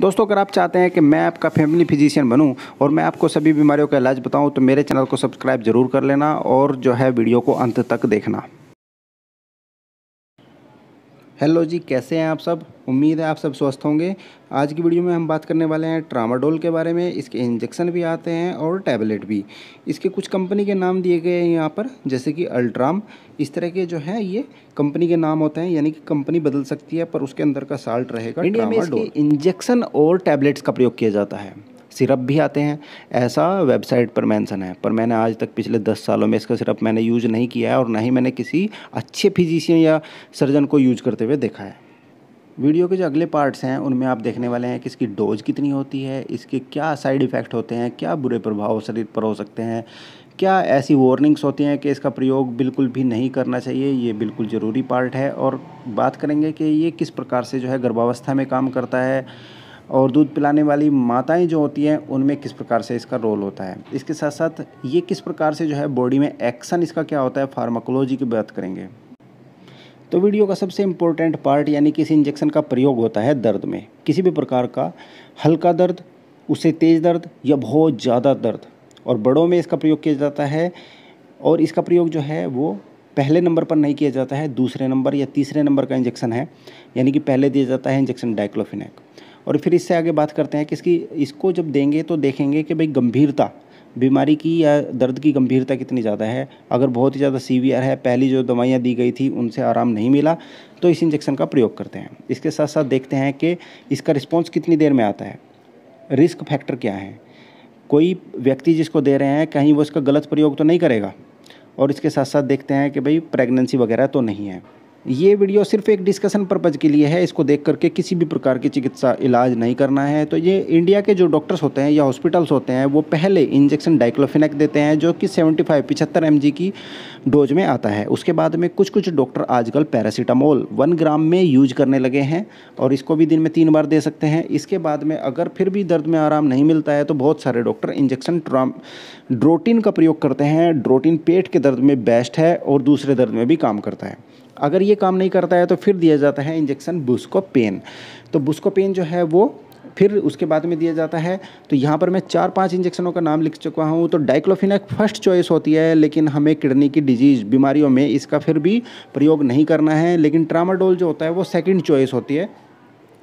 दोस्तों अगर आप चाहते हैं कि मैं आपका फैमिली फिजिशियन बनूँ और मैं आपको सभी बीमारियों का इलाज बताऊँ तो मेरे चैनल को सब्सक्राइब ज़रूर कर लेना और जो है वीडियो को अंत तक देखना हेलो जी कैसे हैं आप सब उम्मीद है आप सब स्वस्थ होंगे आज की वीडियो में हम बात करने वाले हैं ट्रामाडोल के बारे में इसके इंजेक्शन भी आते हैं और टैबलेट भी इसके कुछ कंपनी के नाम दिए गए हैं यहाँ पर जैसे कि अल्ट्राम इस तरह के जो है ये कंपनी के नाम होते हैं यानी कि कंपनी बदल सकती है पर उसके अंदर का साल्ट रहेगा इंडिया में इंजेक्शन और टैबलेट्स का प्रयोग किया जाता है सिरप भी आते हैं ऐसा वेबसाइट पर मेंशन है पर मैंने आज तक पिछले दस सालों में इसका सिरप मैंने यूज नहीं किया है और ना ही मैंने किसी अच्छे फिजिशियन या सर्जन को यूज करते हुए देखा है वीडियो के जो अगले पार्ट्स हैं उनमें आप देखने वाले हैं कि इसकी डोज कितनी होती है इसके क्या साइड इफ़ेक्ट होते हैं क्या बुरे प्रभाव शरीर पर हो सकते हैं क्या ऐसी वार्निंग्स होती हैं कि इसका प्रयोग बिल्कुल भी नहीं करना चाहिए ये बिल्कुल ज़रूरी पार्ट है और बात करेंगे कि ये किस प्रकार से जो है गर्भावस्था में काम करता है और दूध पिलाने वाली माताएं जो होती हैं उनमें किस प्रकार से इसका रोल होता है इसके साथ साथ ये किस प्रकार से जो है बॉडी में एक्शन इसका क्या होता है फार्माकोलॉजी की बात करेंगे तो वीडियो का सबसे इम्पोर्टेंट पार्ट यानी कि इस इंजेक्शन का प्रयोग होता है दर्द में किसी भी प्रकार का हल्का दर्द उससे तेज़ दर्द या बहुत ज़्यादा दर्द और बड़ों में इसका प्रयोग किया जाता है और इसका प्रयोग जो है वो पहले नंबर पर नहीं किया जाता है दूसरे नंबर या तीसरे नंबर का इंजेक्शन है यानी कि पहले दिया जाता है इंजेक्शन डाइक्लोफिनेक और फिर इससे आगे बात करते हैं कि इसकी इसको जब देंगे तो देखेंगे कि भाई गंभीरता बीमारी की या दर्द की गंभीरता कितनी ज़्यादा है अगर बहुत ही ज़्यादा सीवियर है पहली जो दवाइयाँ दी गई थी उनसे आराम नहीं मिला तो इस इंजेक्शन का प्रयोग करते हैं इसके साथ साथ देखते हैं कि इसका रिस्पॉन्स कितनी देर में आता है रिस्क फैक्टर क्या है कोई व्यक्ति जिसको दे रहे हैं कहीं वो इसका गलत प्रयोग तो नहीं करेगा और इसके साथ साथ देखते हैं कि भाई प्रेगनेंसी वगैरह तो नहीं है ये वीडियो सिर्फ एक डिस्कशन पर्पज़ के लिए है इसको देख करके किसी भी प्रकार की चिकित्सा इलाज नहीं करना है तो ये इंडिया के जो डॉक्टर्स होते हैं या हॉस्पिटल्स होते हैं वो पहले इंजेक्शन डाइक्लोफिनेक देते हैं जो कि 75 फाइव पिछहत्तर एम की डोज में आता है उसके बाद में कुछ कुछ डॉक्टर आजकल पैरासीटामोल वन ग्राम में यूज करने लगे हैं और इसको भी दिन में तीन बार दे सकते हैं इसके बाद में अगर फिर भी दर्द में आराम नहीं मिलता है तो बहुत सारे डॉक्टर इंजेक्शन ट्राम ड्रोटीन का प्रयोग करते हैं ड्रोटीन पेट के दर्द में बेस्ट है और दूसरे दर्द में भी काम करता है अगर ये काम नहीं करता है तो फिर दिया जाता है इंजेक्शन बुस्कोपेन तो बुस्कोपेन जो है वो फिर उसके बाद में दिया जाता है तो यहाँ पर मैं चार पांच इंजेक्शनों का नाम लिख चुका हूँ तो डाइक्लोफिनेक फर्स्ट चॉइस होती है लेकिन हमें किडनी की डिजीज़ बीमारियों में इसका फिर भी प्रयोग नहीं करना है लेकिन ट्रामाडोल जो होता है वो सेकेंड चॉइस होती है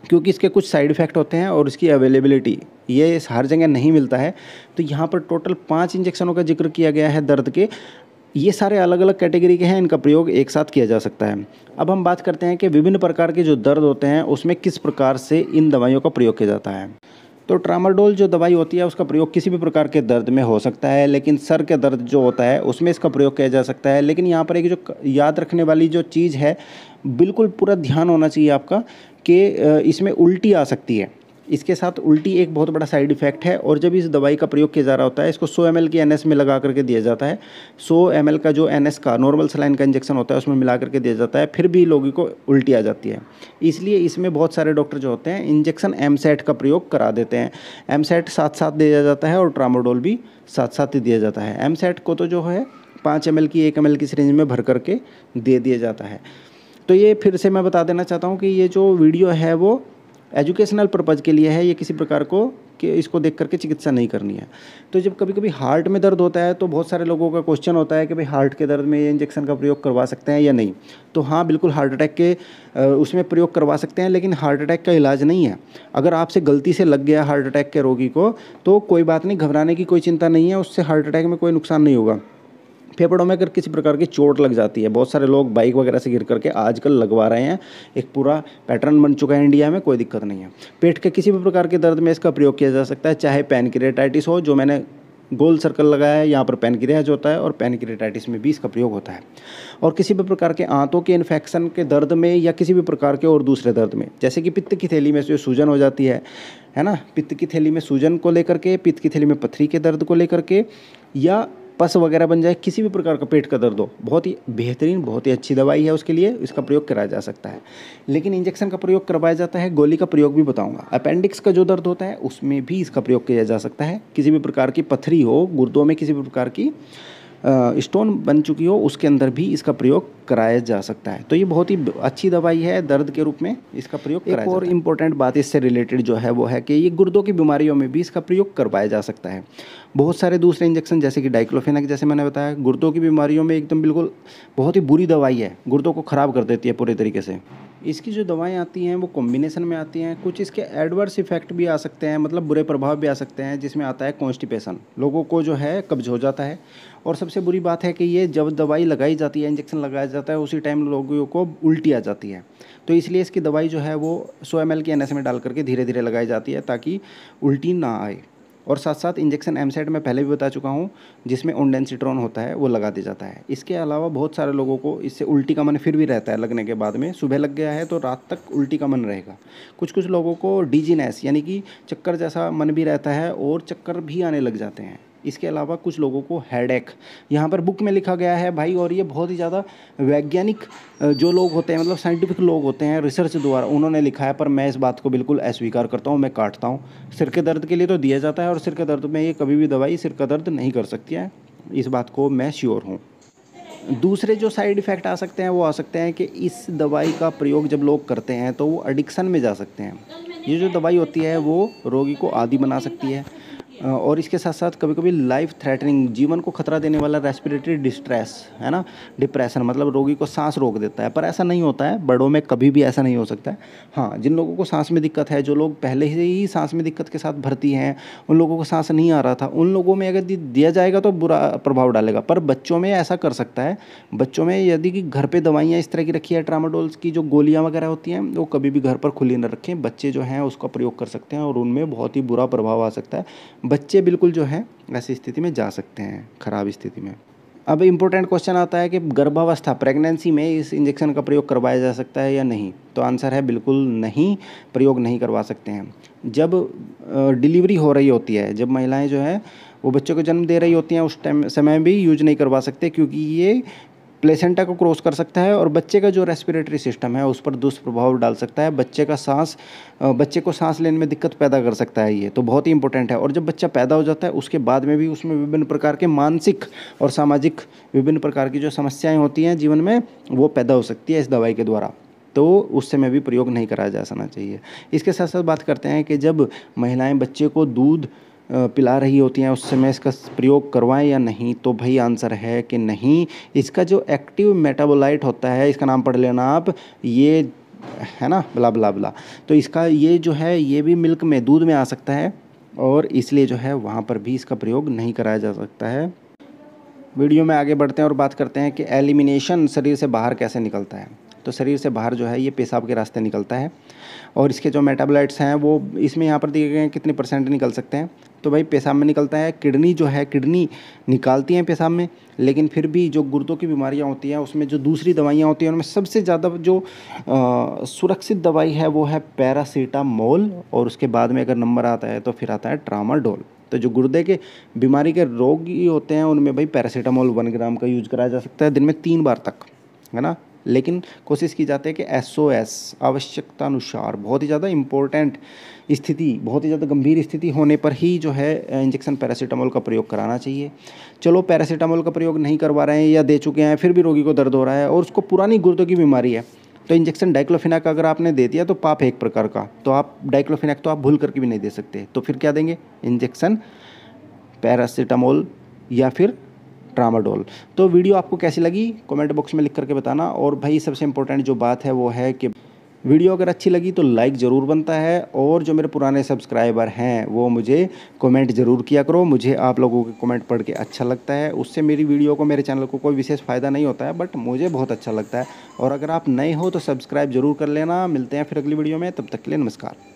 क्योंकि इसके कुछ साइड इफ़ेक्ट होते हैं और इसकी अवेलेबिलिटी ये हर जगह नहीं मिलता है तो यहाँ पर टोटल पाँच इंजेक्शनों का जिक्र किया गया है दर्द के ये सारे अलग अलग कैटेगरी के हैं इनका प्रयोग एक साथ किया जा सकता है अब हम बात करते हैं कि विभिन्न प्रकार के जो दर्द होते हैं उसमें किस प्रकार से इन दवाइयों का प्रयोग किया जाता है तो ट्रामाडोल जो दवाई होती है उसका प्रयोग किसी भी प्रकार के दर्द में हो सकता है लेकिन सर के दर्द जो होता है उसमें इसका प्रयोग किया जा सकता है लेकिन यहाँ पर एक जो याद रखने वाली जो चीज़ है बिल्कुल पूरा ध्यान होना चाहिए आपका कि इसमें उल्टी आ सकती है इसके साथ उल्टी एक बहुत बड़ा साइड इफेक्ट है और जब इस दवाई का प्रयोग किया जा रहा होता है इसको 100 एम की एन में लगा करके दिया जाता है 100 एम का जो एन का नॉर्मल सलाइन का इंजेक्शन होता है उसमें मिला करके दिया जाता है फिर भी लोगों को उल्टी आ जाती है इसलिए इसमें बहुत सारे डॉक्टर जो होते हैं इंजेक्शन एम का प्रयोग करा देते हैं एम साथ साथ दिया जाता है और ट्रामोडोल भी साथ साथ ही दिया जाता है एम को तो जो है पाँच एम की एक एम की सीरेंज में भर करके दे दिया जाता है तो ये फिर से मैं बता देना चाहता हूँ कि ये जो वीडियो है वो एजुकेशनल पर्पज़ के लिए है ये किसी प्रकार को कि इसको देख करके चिकित्सा नहीं करनी है तो जब कभी कभी हार्ट में दर्द होता है तो बहुत सारे लोगों का क्वेश्चन होता है कि भाई हार्ट के दर्द में ये इंजेक्शन का प्रयोग करवा सकते हैं या नहीं तो हाँ बिल्कुल हार्ट अटैक के उसमें प्रयोग करवा सकते हैं लेकिन हार्ट अटैक का इलाज नहीं है अगर आपसे गलती से लग गया हार्ट अटैक के रोगी को तो कोई बात नहीं घबराने की कोई चिंता नहीं है उससे हार्ट अटैक में कोई नुकसान नहीं होगा फेफड़ों में अगर किसी प्रकार की चोट लग जाती है बहुत सारे लोग बाइक वगैरह से गिर करके आजकल लगवा रहे हैं एक पूरा पैटर्न बन चुका है इंडिया में कोई दिक्कत नहीं है पेट के किसी भी प्रकार के दर्द में इसका प्रयोग किया जा सकता है चाहे पैनक्रेटाइटिस हो जो मैंने गोल सर्कल लगाया है यहाँ पर पेनक्रियाज होता है और पेनक्रेटाइटिस में भी इसका प्रयोग होता है और किसी भी प्रकार के आंतों के इन्फेक्शन के दर्द में या किसी भी प्रकार के और दूसरे दर्द में जैसे कि पित्त की थैली में जो सूजन हो जाती है है ना पित्त की थैली में सूजन को लेकर के पित्त की थैली में पथरी के दर्द को लेकर के या पस वगैरह बन जाए किसी भी प्रकार का पेट का दर्द हो बहुत ही बेहतरीन बहुत ही अच्छी दवाई है उसके लिए इसका प्रयोग कराया जा सकता है लेकिन इंजेक्शन का प्रयोग करवाया जाता है गोली का प्रयोग भी बताऊँगा अपेंडिक्स का जो दर्द होता है उसमें भी इसका प्रयोग किया जा सकता है किसी भी प्रकार की पथरी हो गुर्दों में किसी भी प्रकार की स्टोन बन चुकी हो उसके अंदर भी इसका प्रयोग कराया जा सकता है तो ये बहुत ही अच्छी दवाई है दर्द के रूप में इसका प्रयोग एक और इम्पोर्टेंट बात इससे रिलेटेड जो है वो है कि ये गुर्दों की बीमारियों में भी इसका प्रयोग करवाया जा सकता है बहुत सारे दूसरे इंजेक्शन जैसे कि डाइक्लोफेनक जैसे मैंने बताया गुर्दों की बीमारियों में एकदम बिल्कुल बहुत ही बुरी दवाई है गुर्दों को ख़राब कर देती है पूरे तरीके से इसकी जो दवाएं आती हैं वो कॉम्बिनेशन में आती हैं कुछ इसके एडवर्स इफेक्ट भी आ सकते हैं मतलब बुरे प्रभाव भी आ सकते हैं जिसमें आता है कॉन्स्टिपेशन लोगों को जो है कब्ज हो जाता है और सबसे बुरी बात है कि ये जब दवाई लगाई जाती है इंजेक्शन लगाया जाता है उसी टाइम लोगों को उल्टी आ जाती है तो इसलिए इसकी दवाई जो है वो सौ एम की एन में e डाल करके धीरे धीरे लगाई जाती है ताकि उल्टी ना आए और साथ साथ इंजेक्शन एम में पहले भी बता चुका हूँ जिसमें ओनडेंसिट्रॉन होता है वो लगा दिया जाता है इसके अलावा बहुत सारे लोगों को इससे उल्टी का मन फिर भी रहता है लगने के बाद में सुबह लग गया है तो रात तक उल्टी का मन रहेगा कुछ कुछ लोगों को डीजीनेस यानी कि चक्कर जैसा मन भी रहता है और चक्कर भी आने लग जाते हैं इसके अलावा कुछ लोगों को एक यहाँ पर बुक में लिखा गया है भाई और ये बहुत ही ज़्यादा वैज्ञानिक जो लोग होते हैं मतलब साइंटिफिक लोग होते हैं रिसर्च द्वारा उन्होंने लिखा है पर मैं इस बात को बिल्कुल अस्वीकार करता हूँ मैं काटता हूँ सिर के दर्द के लिए तो दिया जाता है और सिर के दर्द में ये कभी भी दवाई सिर का दर्द नहीं कर सकती है इस बात को मैं श्योर हूँ दूसरे जो साइड इफ़ेक्ट आ सकते हैं वो आ सकते हैं कि इस दवाई का प्रयोग जब लोग करते हैं तो वो एडिक्शन में जा सकते हैं ये जो दवाई होती है वो रोगी को आदि बना सकती है और इसके साथ साथ कभी कभी लाइफ थ्रेटनिंग जीवन को खतरा देने वाला रेस्पिरेटरी डिस्ट्रेस है ना डिप्रेशन मतलब रोगी को सांस रोक देता है पर ऐसा नहीं होता है बड़ों में कभी भी ऐसा नहीं हो सकता है हाँ जिन लोगों को सांस में दिक्कत है जो लोग पहले से ही सांस में दिक्कत के साथ भरती हैं उन लोगों को सांस नहीं आ रहा था उन लोगों में अगर दिया जाएगा तो बुरा प्रभाव डालेगा पर बच्चों में ऐसा कर सकता है बच्चों में यदि कि घर पर दवाइयाँ इस तरह की रखी है ट्रामाडोल्स की जो गोलियाँ वगैरह होती हैं वो कभी भी घर पर खुली न रखें बच्चे जो हैं उसका प्रयोग कर सकते हैं और उनमें बहुत ही बुरा प्रभाव आ सकता है बच्चे बिल्कुल जो है ऐसी स्थिति में जा सकते हैं खराब स्थिति में अब इम्पोर्टेंट क्वेश्चन आता है कि गर्भावस्था प्रेगनेंसी में इस इंजेक्शन का प्रयोग करवाया जा सकता है या नहीं तो आंसर है बिल्कुल नहीं प्रयोग नहीं करवा सकते हैं जब डिलीवरी हो रही होती है जब महिलाएं जो है वो बच्चों को जन्म दे रही होती हैं उस टाइम समय भी यूज नहीं करवा सकते क्योंकि ये प्लेसेंटा को क्रॉस कर सकता है और बच्चे का जो रेस्पिरेटरी सिस्टम है उस पर दुष्प्रभाव डाल सकता है बच्चे का सांस बच्चे को सांस लेने में दिक्कत पैदा कर सकता है ये तो बहुत ही इंपॉर्टेंट है और जब बच्चा पैदा हो जाता है उसके बाद में भी उसमें विभिन्न प्रकार के मानसिक और सामाजिक विभिन्न प्रकार की जो समस्याएँ होती हैं जीवन में वो पैदा हो सकती है इस दवाई के द्वारा तो उस समय भी प्रयोग नहीं कराया जा सकना चाहिए इसके साथ साथ बात करते हैं कि जब महिलाएं बच्चे को दूध पिला रही होती हैं उस समय इसका प्रयोग करवाएँ या नहीं तो भाई आंसर है कि नहीं इसका जो एक्टिव मेटाबोलाइट होता है इसका नाम पढ़ लेना आप ये है ना बला बला बला तो इसका ये जो है ये भी मिल्क में दूध में आ सकता है और इसलिए जो है वहाँ पर भी इसका प्रयोग नहीं कराया जा सकता है वीडियो में आगे बढ़ते हैं और बात करते हैं कि एलिमिनेशन शरीर से बाहर कैसे निकलता है तो शरीर से बाहर जो है ये पेशाब के रास्ते निकलता है और इसके जो मेटाबोलाइट्स हैं वो इसमें यहाँ पर दिए गए हैं कितने परसेंट निकल सकते हैं तो भाई पेशाब में निकलता है किडनी जो है किडनी निकालती है पेशाब में लेकिन फिर भी जो गुर्दों की बीमारियां होती हैं उसमें जो दूसरी दवाइयां होती हैं उनमें सबसे ज़्यादा जो सुरक्षित दवाई है वो है पैरासीटामोल और उसके बाद में अगर नंबर आता है तो फिर आता है ट्रामाडोल तो जो गुर्दे के बीमारी के रोगी होते हैं उनमें भाई पैरासीटामोल वन ग्राम का यूज कराया जा सकता है दिन में तीन बार तक है ना लेकिन कोशिश की जाती है कि एस आवश्यकता अनुसार बहुत ही ज़्यादा इम्पोर्टेंट स्थिति बहुत ही ज़्यादा गंभीर स्थिति होने पर ही जो है इंजेक्शन पैरासीटामोल का प्रयोग कराना चाहिए चलो पैरासीटामोल का प्रयोग नहीं करवा रहे हैं या दे चुके हैं फिर भी रोगी को दर्द हो रहा है और उसको पुरानी गुर्दों की बीमारी है तो इंजेक्शन डाइक्लोफिनाक अगर आपने दे दिया तो पाप है एक प्रकार का तो आप डाइक्लोफिनाक तो आप भूल करके भी नहीं दे सकते तो फिर क्या देंगे इंजेक्शन पैरासीटामोल या फिर ट्रामाडोल तो वीडियो आपको कैसी लगी कमेंट बॉक्स में लिख करके बताना और भाई सबसे इंपॉर्टेंट जो बात है वो है कि वीडियो अगर अच्छी लगी तो लाइक ज़रूर बनता है और जो मेरे पुराने सब्सक्राइबर हैं वो मुझे कमेंट ज़रूर किया करो मुझे आप लोगों के कमेंट पढ़ के अच्छा लगता है उससे मेरी वीडियो को मेरे चैनल को कोई विशेष फ़ायदा नहीं होता है बट मुझे बहुत अच्छा लगता है और अगर आप नए हो तो सब्सक्राइब ज़रूर कर लेना मिलते हैं फिर अगली वीडियो में तब तक के लिए नमस्कार